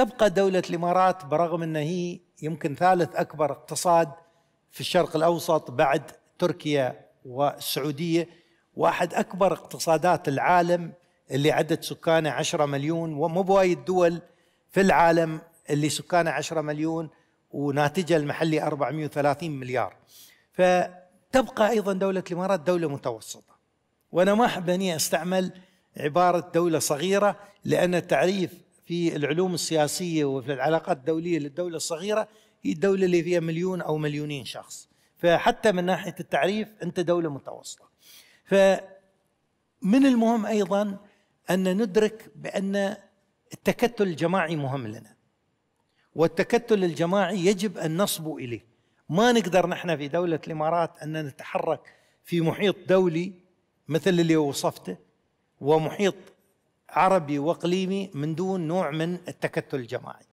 تبقى دولة الإمارات برغم أنها هي يمكن ثالث أكبر اقتصاد في الشرق الأوسط بعد تركيا والسعودية واحد أكبر اقتصادات العالم اللي عدد سكانه 10 مليون ومو بوايد دول في العالم اللي سكانه 10 مليون وناتجها المحلي 430 مليار فتبقى أيضا دولة الإمارات دولة متوسطة وأنا ما أحب أني أستعمل عبارة دولة صغيرة لأن التعريف في العلوم السياسية وفي العلاقات الدولية للدولة الصغيرة هي الدولة اللي فيها مليون أو مليونين شخص فحتى من ناحية التعريف أنت دولة متوسطة فمن المهم أيضا أن ندرك بأن التكتل الجماعي مهم لنا والتكتل الجماعي يجب أن نصبو إليه ما نقدر نحن في دولة الإمارات أن نتحرك في محيط دولي مثل اللي وصفته ومحيط عربي واقليمي من دون نوع من التكتل الجماعي